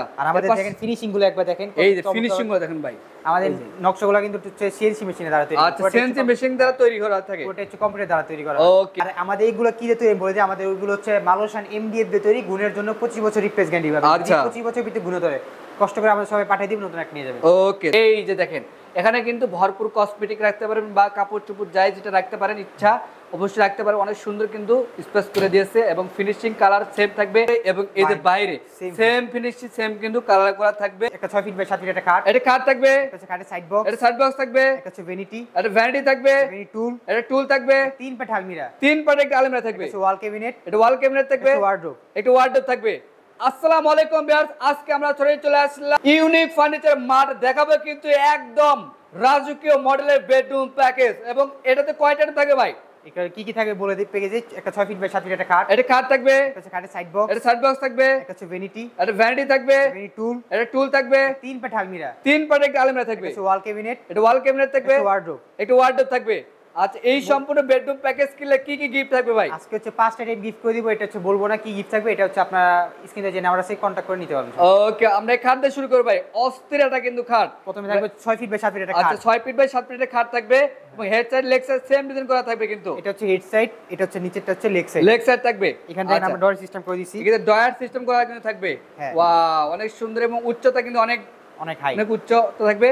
আমাদের গুলো দেখেন গুলো কিন্তু দ্বারা আচ্ছা, মেশিন দ্বারা তৈরি করা হচ্ছে কম্পিউটার দ্বারা তৈরি করা আমাদের এইগুলো কি দিয়ে তৈরি বলে যে আমাদের হচ্ছে মালসান এমডিএফ দিয়ে তৈরি গুণের জন্য পঁচিশ বছর রিপ্লেস গ্যান্ডি পাবে বছর গুণ ধরে কষ্ট করে আমাদের সবাই পাঠিয়ে দিব নতুন এক নিয়ে যাবে ওকে এই যে দেখেন এখানে কিন্তু ভরপুর কসমেটিক রাখতে পারেন বা কাপড় চুপুর যাই যেটা রাখতে পারেন ইচ্ছা অবশ্যই রাখতে পারে অনেক সুন্দর কিন্তু স্পেস করে দিয়েছে এবং ফিনিশিং কালার সেম থাকবে এবং এই যে বাইরে সেম ফিনিশিং সেম কিন্তু কালার করা থাকবে একটা 6 ফিট বাই 7 ফিট একটা কাট এটা কাট থাকবে এটা কাটের সাইড বক্স এটা সাইড বক্স থাকবে একটা হচ্ছে ভ্যানিটি এটা ভ্যানিটি থাকবে ভ্যানিটি টুল এটা টুল থাকবে তিন পাটে আলমিরা তিন পাটে একটা আলমিরা থাকবে এটা ওয়াল ক্যাবিনেট এটা ওয়াল ক্যাবিনেট থাকবে এটা ওয়ার্ডরোব এটা ওয়ার্ডরোব থাকবে আলাইকুম বিয়ার্স আজকে আমরা ছড়িয়ে চলে আসলাম ইউনিক ফার্নিচার দেখাবো কিন্তু একদম রাজকীয় মডেলের বেডরুম প্যাকেজ এবং এটাতে কয়টা থাকে ভাই কি কি বলে দিই প্যাকেজে একটা 6 ফিট বাই 7 ফিট একটা খাট এটা খাট থাকবে সাইড বক্স এটা সাইড বক্স থাকবে ভ্যানিটি এটা ভ্যানিটি থাকবে ভ্যানিটি টুল এটা টুল থাকবে তিন আলমিরা তিন পাট একটা আলমিরা থাকবে এটা ওয়াল ক্যাবিনেট এটা ওয়াল ক্যাবিনেট থাকবে ওয়ার্ডরোব একটা ওয়ার্ডরোব থাকবে আচ্ছা এই সম্পূর্ণ বেডরুম প্যাকেজ কিনলে কি কি গিফট থাকবে ভাই আজকে হচ্ছে পাঁচটা গিফট করে দিব এটা হচ্ছে বলবো না কি গিফট থাকবে এটা হচ্ছে আপনারা স্ক্রিনে কন্ট্যাক্ট করে নিতে পারবেন ওকে আমরা শুরু করব ভাই কিন্তু খাট প্রথমে থাকবে 6 ফিট বাই 7 ফিট এটা খাট আচ্ছা 6 ফিট বাই 7 ফিট এটা খাট থাকবে এবং head side leg side same design করা থাকবে কিন্তু এটা হচ্ছে হেড সাইড এটা হচ্ছে নিচেরটা হচ্ছে লেগ সাইড লেগ সাইড থাকবে আচ্ছা। এখানে থেকে আমরা ডয়ার সিস্টেম করে দিয়েছি এখানে ডয়ার সিস্টেম করা কিন্তু থাকবে ওয়াও হ্যাঁ। অনেক সুন্দর এবং উচ্চতা কিন্তু অনেক অনেক হাই অনেক উচ্চতা থাকবে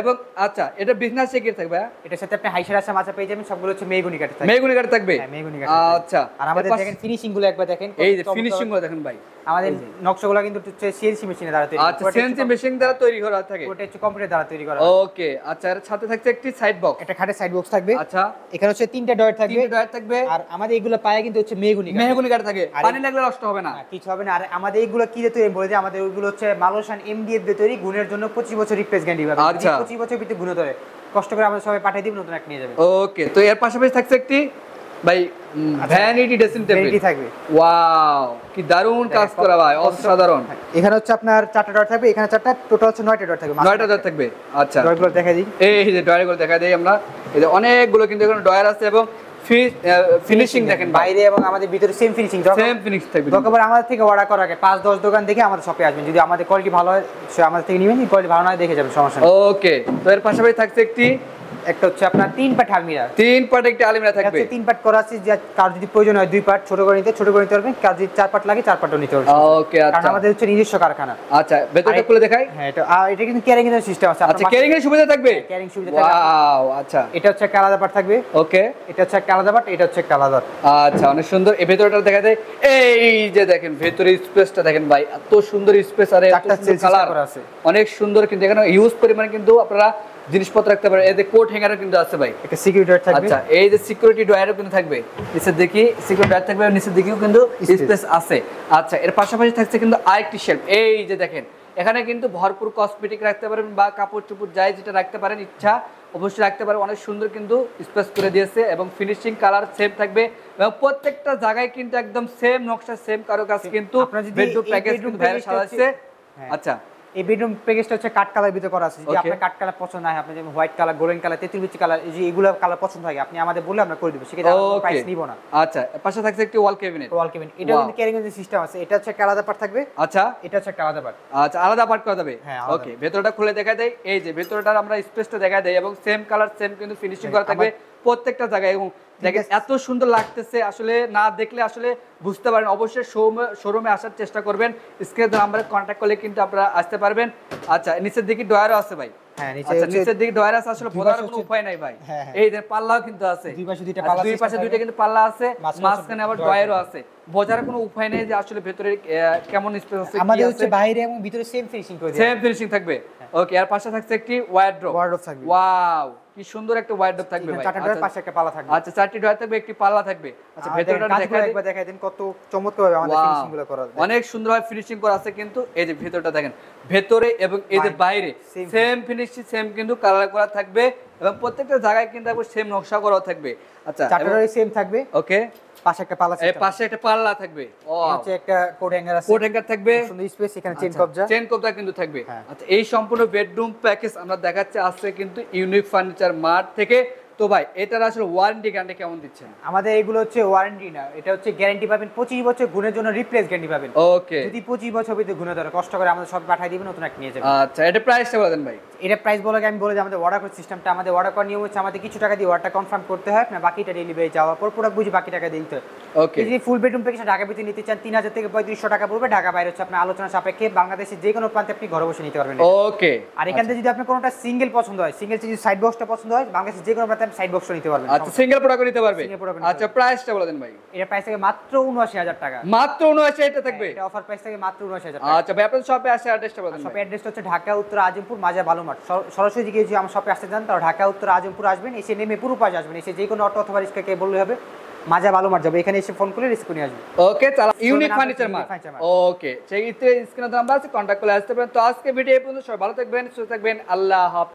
এবং আচ্ছা এটা বিজনেস চেকের থাকবে হ্যাঁ? এটার সাথে আপনি হাইসার আছে মাছা পেয়ে যাবেন সবগুলো হচ্ছে মেগুনি কাঠে থাকবে মেগুনি কাঠে থাকবে হ্যাঁ মেগুনি কাঠে আচ্ছা আর আমাদের দেখেন ফিনিশিং গুলো একবার দেখেন এই যে ফিনিশিং গুলো দেখেন ভাই আমাদের নকশাগুলো কিন্তু হচ্ছে সিএনসি মেশিনে দ্বারা তৈরি আচ্ছা সিএনসি মেশিন দ্বারা তৈরি করা থাকে ওটা হচ্ছে কম্পিউটার দ্বারা তৈরি করা ওকে আচ্ছা এর সাথে থাকছে একটি সাইড বক্স এটা খাটে সাইড বক্স থাকবে আচ্ছা এখানে হচ্ছে তিনটা ডয়ার থাকবে তিনটা ডয়ার থাকবে আর আমাদের এগুলো পায় কিন্তু হচ্ছে মেগুনি মেগুনি কাঠে থাকে পানি লাগলে নষ্ট হবে না হ্যাঁ, কিছু হবে না আর আমাদের এগুলো কি দিয়ে তৈরি বলে যে আমাদের ওইগুলো হচ্ছে মালোশান এমডিএফ দিয়ে তৈরি গুণের জন্য 25 বছর রিপ্লেস গ্যারান্টি পাবে আচ্ছা 25 বছর ভিত্তি গুণ ধরে কষ্ট করে আমাদের সবাই পাঠিয়ে দিব নতুন এক নিয়ে যাবে ওকে তো এর পাশাপাশি থাকছে একটি ভাই ভ্যানিটি ডেসিন টেবিল ভ্যানিটি থাকবে ওয়াও কি দারুণ হ্যাঁ, কাজ করা ভাই অসাধারণ এখানে হচ্ছে আপনার চারটা ডট থাকবে এখানে চারটা টোটাল হচ্ছে নয়টা ডট থাকবে নয়টা ডট থাকবে আচ্ছা গুলো দেখা দিই এই যে গুলো দেখা দিই আমরা এই যে অনেকগুলো কিন্তু এখানে ডয়ার আছে এবং ফিনিশিং দেখেন বাইরে এবং আমাদের ভিতরে সেম ফিনিশিং সেম ফিনিশিং থাকবে দোকান আমাদের থেকে অর্ডার করার আগে পাঁচ দশ দোকান দেখে আমাদের শপে আসবেন যদি আমাদের কোয়ালিটি ভালো হয় সে আমাদের থেকে নিবেন কোয়ালিটি ভালো না দেখে যাবেন সমস্যা ওকে তো এর পাশাপাশি থাকছে একটি আচ্ছা।, আচ্ছা, হ্যাঁ, আচ্ছা, হ্যাঁ, আচ্ছা অনেক সুন্দর ভেতরটা দেখা যায় এই যে দেখেন ভেতরে দেখেন ভাই এত সুন্দর স্পেস সুন্দর কিন্তু এখানে ইউজ কিন্তু আপনারা জিনিসপত্র রাখতে পারে এতে কোট হ্যাঙ্গারও কিন্তু আছে ভাই একটা সিকিউরিটি থাকবে আচ্ছা এই যে সিকিউরিটি ডয়ারও কিন্তু থাকবে নিচের দেখি সিকিউরিটি ডয়ার থাকবে নিচের দিকেও কিন্তু স্পেস আছে আচ্ছা এর পাশাপাশি থাকছে কিন্তু আরেকটি শেলফ এই যে দেখেন এখানে কিন্তু ভরপুর কসমেটিক রাখতে পারেন বা কাপড় চোপড় যাই যেটা রাখতে পারেন ইচ্ছা অবশ্যই রাখতে পারেন অনেক সুন্দর কিন্তু স্পেস করে দিয়েছে এবং ফিনিশিং কালার সেম থাকবে এবং প্রত্যেকটা জায়গায় কিন্তু একদম সেম নকশা সেম কারো কাছে কিন্তু প্যাকেজ কিন্তু ভাইরা সাজাচ্ছে হ্যাঁ। আচ্ছা এই বেডরুম প্যাকেজটা হচ্ছে কাট কালার ভিতরে করা আছে আপনার কাট কালার পছন্দ হয় আপনি যেমন white colour golden colour colour এই যে এগুলো কালার পছন্দ হয় আপনি আমাদের বললে আমরা করে সেটা প্রাইস নিব না আচ্ছা পাশে থাকছে একটি ওয়াল ক্যাবিনেট ওয়াল ক্যাবিনেট এটা কিন্তু ক্যারিং এর সিস্টেম আছে এটা হচ্ছে একটা আলাদা পার্ট থাকবে আচ্ছা এটা হচ্ছে একটা আলাদা পার্ট আচ্ছা আলাদা পার্ট করা যাবে হ্যাঁ ওকে ভেতরটা খুলে দেখা দেয় এই যে ভেতরটার আমরা স্পেসটা দেখাই দেয় এবং সেম কালার সেম কিন্তু ফিনিশিং হ্যাঁ, করা থাকবে প্রত্যেকটা জায়গায় এবং দেখেন এত সুন্দর লাগতেছে আসলে না দেখলে আসলে বুঝতে পারেন অবশ্যই শোরুমে আসার চেষ্টা করবেন স্ক্রিনে নাম্বারে কন্ট্যাক্ট করলে কিন্তু আপনারা আসতে পারবেন আচ্ছা নিচের দিকে ডয়ারও আছে ভাই হ্যাঁ, আচ্ছা, ডয়ার আছে কোনো উপায় নেই যে আসলে কেমন বাইরে ভিতরে থাকবে ওকে হ্যাঁ। আর পাশে একটি ওয়ার্ড্রপ থাকবে ওয়াও কি সুন্দর একটা ওয়াইড ডোর থাকবে ভাই চারটি আচ্ছা, পাশে একটা থাকবে আচ্ছা চারটি ডোর থাকবে একটি পাল্লা থাকবে আচ্ছা ভেতরটা দেখাই একবার দেখাই দিন কত আমাদের ফিনিশিং গুলো করা আছে ফিনিশিং করা আছে কিন্তু এই যে ভেতরটা দেখেন ভেতরে এবং এই যে বাইরে সেম ফিনিশিং সেম কিন্তু কালার করা থাকবে এবং প্রত্যেকটা জায়গায় কিন্তু সেম নকশা করা থাকবে আচ্ছা চারটি সেম থাকবে ওকে পাশে একটা পাল্লা পাশে একটা পাল্লা থাকবে একটা থাকবে আচ্ছা, থাকবে হ্যাঁ। আচ্ছা, এই সম্পূর্ণ বেডরুম প্যাকেজ আমরা দেখাচ্ছি আসছে কিন্তু ইউনিক ফার্নিচার মার্ট থেকে তো ভাই এটার আসলে ওয়ারেন্টি গ্যারান্টি কেমন দিচ্ছেন আমাদের এগুলো হচ্ছে ওয়ারেন্টি না এটা হচ্ছে গ্যারান্টি পাবেন পঁচিশ বছর গুণের জন্য রিপ্লেস গ্যারান্টি পাবেন ওকে যদি পঁচিশ বছর ভিতরে গুণে ধরে কষ্ট করে আমাদের সব পাঠিয়ে দিবেন নতুন একটা নিয়ে যাবেন আচ্ছা এটা প্রাইসটা বলে দেন ভাই এটা প্রাইস বলে আমি বলে যে আমাদের অর্ডার করার সিস্টেমটা আমাদের অর্ডার করার নিয়ম হচ্ছে আমাদের কিছু টাকা দিয়ে অর্ডারটা কনফার্ম করতে হয় না বাকিটা ডেলিভারি যাওয়ার পর পুরো বুঝি বাকি টাকা দিতে হয় ওকে যদি ফুল বেডরুম প্যাকেজ ঢাকা ভিতরে নিতে চান তিন হাজার থেকে পঁয়ত্রিশশো টাকা পড়বে ঢাকা বাইরে হচ্ছে আপনি আলোচনা সাপেক্ষে বাংলাদেশে যে কোনো প্রান্তে আপনি ঘরে বসে নিতে পারবেন ওকে আর এখান থেকে আচ্ছা। যদি আপনি কোনোটা সিঙ্গেল পছন্দ হয় সিঙ্গেল যদি সাইড বক্সটা পছন্দ হয় বাংলাদেশে যে কোনো প্রান্তে সাইড বক্সও নিতে পারবেন আচ্ছা সিঙ্গেল প্রোডাক্ট নিতে পারবে আচ্ছা প্রাইসটা বলে দেন ভাই এটা প্রাইস থেকে মাত্র 79000 টাকা মাত্র 79000 হ্যাঁ, এটা থাকবে এটা অফার প্রাইস থেকে মাত্র 79000 টাকা আচ্ছা ভাই আপনাদের শপে আসে অ্যাড্রেসটা বলে দেন শপে অ্যাড্রেস হচ্ছে ঢাকা উত্তর আজিমপুর মাজা বালুমাঠ সরাসরি গিয়ে যদি আমার শপে আসতে চান তাহলে ঢাকা উত্তর আজিমপুর আসবেন এসে নেমে পুরো পাশে আসবেন এসে যে কোনো অটো অথবা কে বললে হবে মাজা ভালো মার যাবে এখানে এসে ফোন করে রিস্ক নিয়ে আসবে ওকে চালা ইউনিক ফার্নিচার মার ওকে সেই ইতে স্ক্রিনে নাম্বার আছে কন্টাক্ট করে আসতে পারেন তো আজকে ভিডিও এই পর্যন্ত সবাই ভালো থাকবেন সুস্থ থাকবেন আল্লাহ হাফেজ